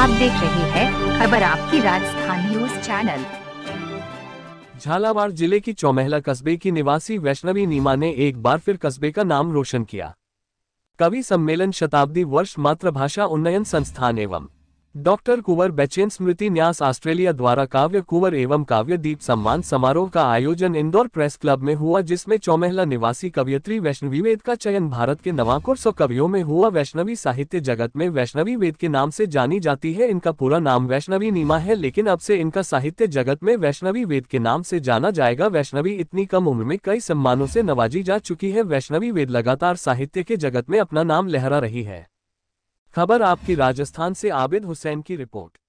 आप देख रहे हैं खबर आपकी राजस्थान न्यूज चैनल झालावाड़ जिले की चौमहला कस्बे की निवासी वैष्णवी नीमा ने एक बार फिर कस्बे का नाम रोशन किया कवि सम्मेलन शताब्दी वर्ष मातृभाषा उन्नयन संस्थान एवं डॉक्टर कुंवर बैचेन स्मृति न्यास ऑस्ट्रेलिया द्वारा काव्य कुंवर एवं काव्य दीप सम्मान समारोह का आयोजन इंदौर प्रेस क्लब में हुआ जिसमें चौमहला निवासी कवियत्री वैष्णवी वेद का चयन भारत के नवाकुर सौ कवियों में हुआ वैष्णवी साहित्य जगत में वैष्णवी वेद के नाम से जानी जाती है इनका पूरा नाम वैष्णवी नीमा है लेकिन अब से इनका साहित्य जगत में वैष्णवी वेद के नाम से जाना जाएगा वैष्णवी इतनी कम उम्र में कई सम्मानों से नवाजी जा चुकी है वैष्णवी वेद लगातार साहित्य के जगत में अपना नाम लहरा रही है खबर आपकी राजस्थान से आबिद हुसैन की रिपोर्ट